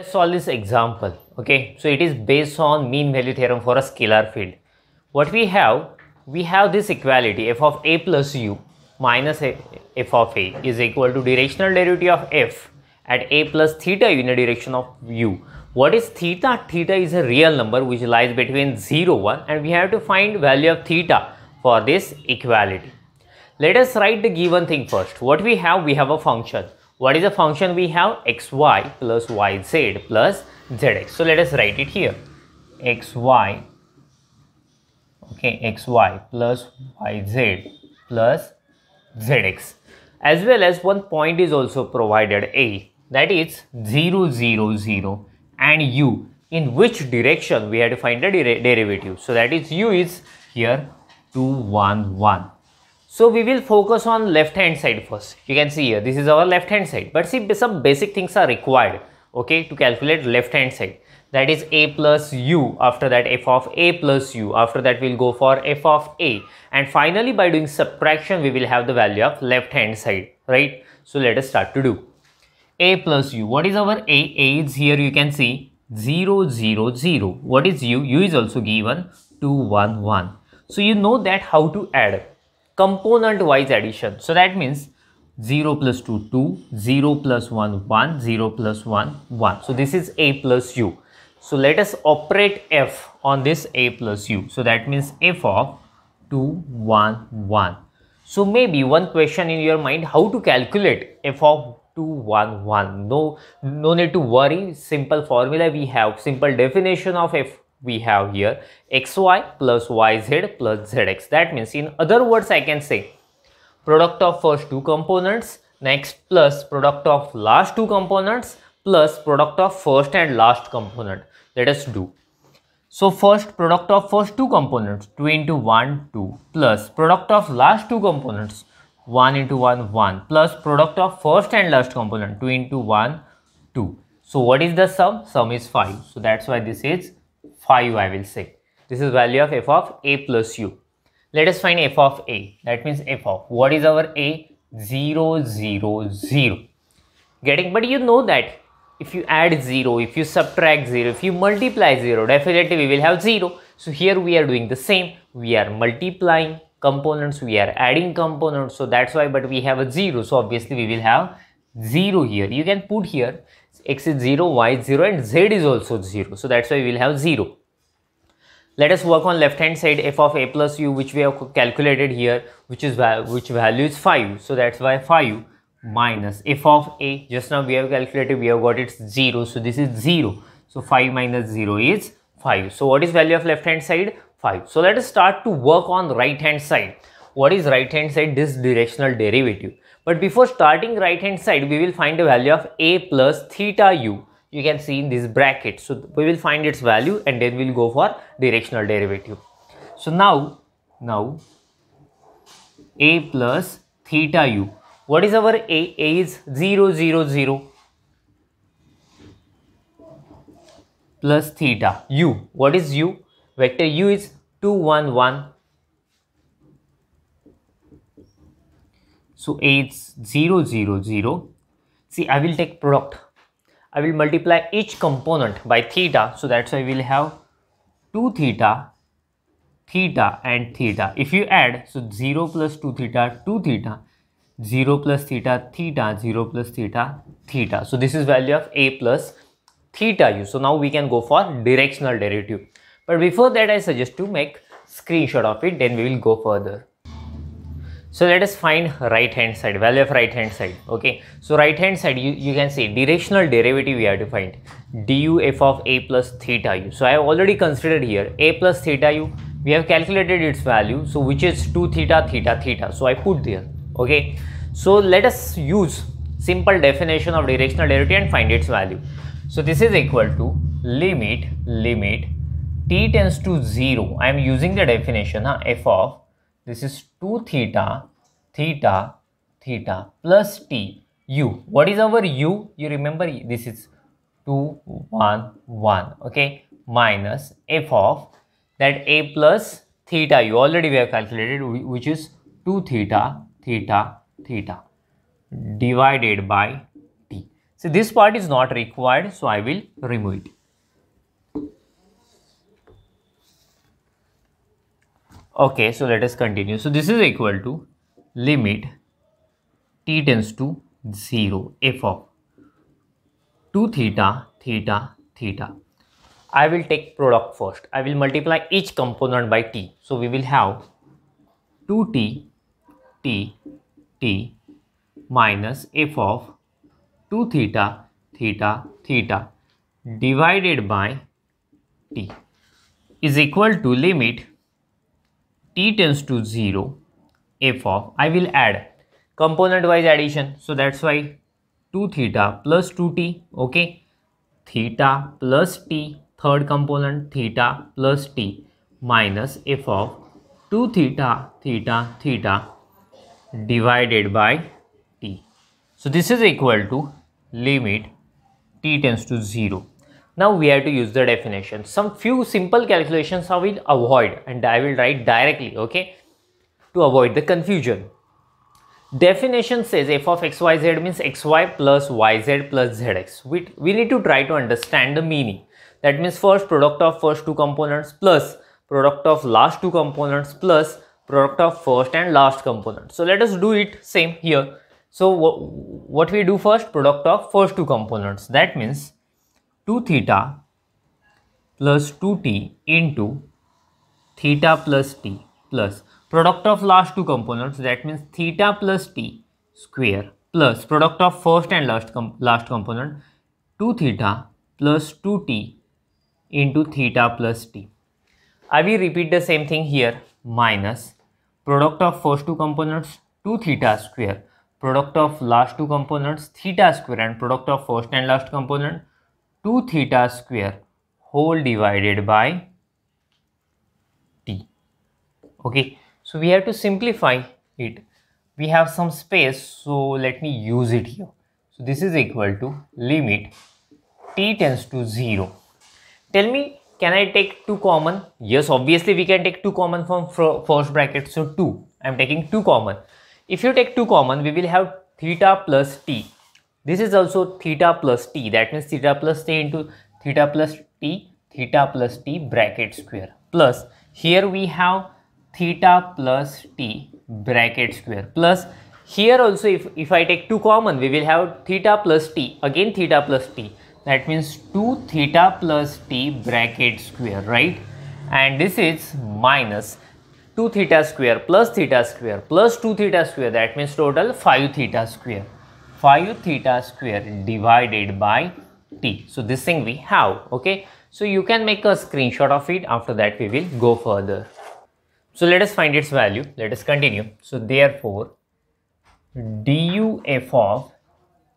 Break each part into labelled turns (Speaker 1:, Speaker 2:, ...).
Speaker 1: Let's solve this example. Okay, so it is based on mean value theorem for a scalar field. What we have, we have this equality f of a plus u minus a, f of a is equal to directional derivative of f at a plus theta in the direction of u. What is theta? Theta is a real number which lies between 0, 1 and we have to find value of theta for this equality. Let us write the given thing first. What we have, we have a function what is the function we have? xy plus yz plus zx. So let us write it here. xy okay xy plus yz plus zx as well as one point is also provided a that is 0 0 0 and u in which direction we have to find the der derivative so that is u is here 2 1 1 so we will focus on left hand side first. You can see here, this is our left hand side. But see, some basic things are required, okay, to calculate left hand side. That is a plus u, after that f of a plus u, after that we'll go for f of a. And finally, by doing subtraction, we will have the value of left hand side, right? So let us start to do. a plus u, what is our a? a is here, you can see 0, 0, 0. What is u? u is also given 2, 1, 1. So you know that how to add component wise addition. So that means 0 plus 2, 2, 0 plus 1, 1, 0 plus 1, 1. So this is A plus U. So let us operate F on this A plus U. So that means F of 2, 1, 1. So maybe one question in your mind, how to calculate F of 2, 1, 1. No, no need to worry, simple formula we have, simple definition of F we have here xy plus yz plus zx. That means in other words I can say product of first two components next plus product of last two components plus product of first and last component. Let us do. So first product of first two components 2 into 1 2 plus product of last two components 1 into 1 1 plus product of first and last component 2 into 1 2. So what is the sum? Sum is 5. So that's why this is 5 I will say. This is value of f of a plus u. Let us find f of a. That means f of. What is our a? 0, 0, 0. Getting? But you know that if you add 0, if you subtract 0, if you multiply 0, definitely we will have 0. So here we are doing the same. We are multiplying components, we are adding components. So that's why, but we have a 0. So obviously we will have 0 here. You can put here x is 0, y is 0 and z is also 0. So that's why we will have 0. Let us work on left hand side f of a plus u which we have calculated here which is which value is 5. So that's why 5 minus f of a just now we have calculated we have got it's 0. So this is 0. So 5 minus 0 is 5. So what is value of left hand side? 5. So let us start to work on right hand side what is right hand side this directional derivative. But before starting right hand side, we will find the value of a plus theta u. You can see in this bracket. So we will find its value and then we'll go for directional derivative. So now, now a plus theta u. What is our a? a is 0, 0, 0 plus theta u. What is u? Vector u is 2, 1, 1 So it's 0, 0, 0. See, I will take product. I will multiply each component by theta. So that's why we will have 2 theta, theta and theta. If you add, so 0 plus 2 theta, 2 theta, 0 plus theta, theta, 0 plus theta, theta. So this is value of a plus theta u. So now we can go for directional derivative. But before that, I suggest to make screenshot of it, then we will go further. So let us find right hand side, value of right hand side. Okay. So right hand side, you, you can see directional derivative we have to find. du f of a plus theta u. So I have already considered here a plus theta u. We have calculated its value. So which is 2 theta theta theta. So I put there. Okay. So let us use simple definition of directional derivative and find its value. So this is equal to limit limit t tends to 0. I am using the definition huh, f of this is 2 theta theta theta plus t u. What is our u? You remember this is 2 1 1 okay minus f of that a plus theta You already we have calculated which is 2 theta theta theta divided by t. So this part is not required so I will remove it. okay so let us continue so this is equal to limit t tends to 0 f of 2 theta theta theta i will take product first i will multiply each component by t so we will have 2t t t minus f of 2 theta theta theta divided by t is equal to limit t tends to 0 f of I will add component wise addition so that's why 2 theta plus 2t okay theta plus t third component theta plus t minus f of 2 theta theta theta divided by t so this is equal to limit t tends to 0 now we have to use the definition. Some few simple calculations I will avoid and I will write directly, okay, to avoid the confusion. Definition says f of xyz means xy plus yz plus zx. We, we need to try to understand the meaning. That means first product of first two components plus product of last two components plus product of first and last component. So let us do it same here. So what we do first product of first two components that means 2 theta plus 2t into theta plus t plus product of last two components that means theta plus t square plus product of first and last com last component 2 theta plus 2t into theta plus t. I will repeat the same thing here minus product of first two components 2 theta square product of last two components theta square and product of first and last component 2 theta square whole divided by t. Okay, so we have to simplify it. We have some space, so let me use it here. So this is equal to limit t tends to 0. Tell me, can I take 2 common? Yes, obviously we can take 2 common from first bracket, so 2. I am taking 2 common. If you take 2 common, we will have theta plus t this is also theta plus t that means theta plus t into theta plus t theta plus t bracket square plus here we have theta plus t bracket square plus here also if, if I take 2 common we will have theta plus t again theta plus t that means 2 theta plus t bracket square right and this is minus 2 theta square plus theta square plus 2 theta square that means total 5 theta square phi theta square divided by t. So this thing we have, okay. So you can make a screenshot of it. After that, we will go further. So let us find its value. Let us continue. So therefore, du f of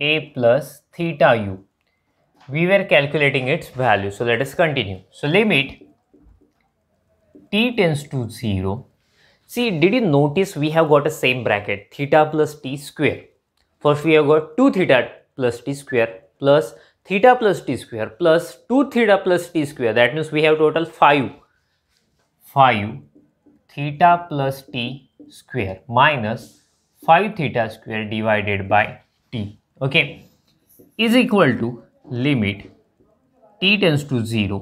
Speaker 1: a plus theta u. We were calculating its value. So let us continue. So limit t tends to 0. See, did you notice we have got a same bracket theta plus t square. First we have got 2 theta plus t square plus theta plus t square plus 2 theta plus t square that means we have total 5 5 theta plus t square minus 5 theta square divided by t okay is equal to limit t tends to 0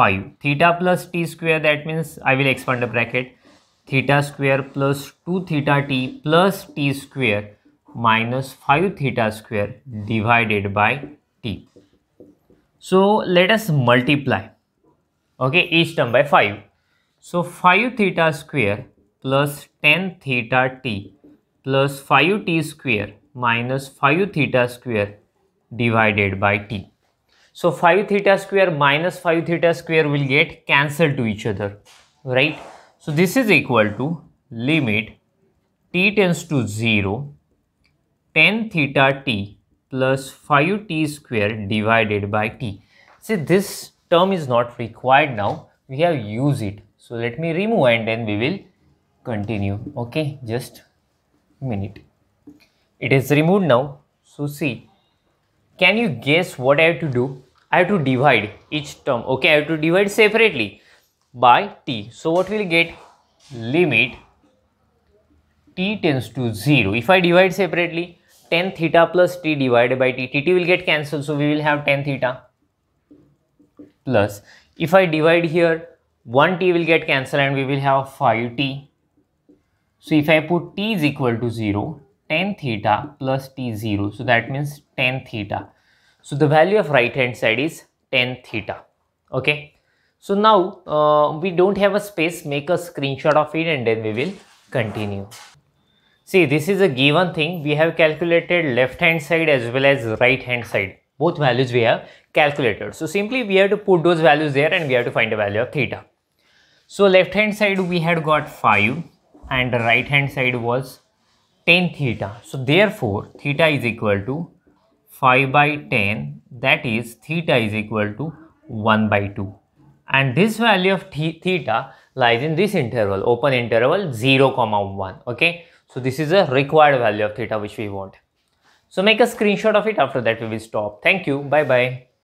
Speaker 1: 5 theta plus t square that means I will expand the bracket theta square plus 2 theta t plus t square minus 5 theta square divided by t. So let us multiply okay each term by 5. So 5 theta square plus 10 theta t plus 5 t square minus 5 theta square divided by t. So 5 theta square minus 5 theta square will get cancelled to each other right. So this is equal to limit t tends to 0 10 theta t plus 5 t square divided by t. See this term is not required now, we have used it. So let me remove and then we will continue. Okay, just minute. It is removed now. So see, can you guess what I have to do? I have to divide each term. Okay, I have to divide separately by t. So what will get? Limit t tends to 0. If I divide separately, 10 theta plus t divided by t. T will get cancelled. So, we will have 10 theta plus. If I divide here, 1 t will get cancelled and we will have 5 t. So, if I put t is equal to 0, 10 theta plus t 0. So, that means 10 theta. So, the value of right hand side is 10 theta. Okay. So, now uh, we don't have a space, make a screenshot of it and then we will continue. See, this is a given thing. We have calculated left hand side as well as right hand side. Both values we have calculated. So simply we have to put those values there and we have to find the value of theta. So left hand side we had got 5 and right hand side was 10 theta. So therefore theta is equal to 5 by 10 that is theta is equal to 1 by 2 and this value of theta lies in this interval open interval 0 comma 1 okay so this is a required value of theta which we want. So make a screenshot of it. After that, we will stop. Thank you. Bye-bye.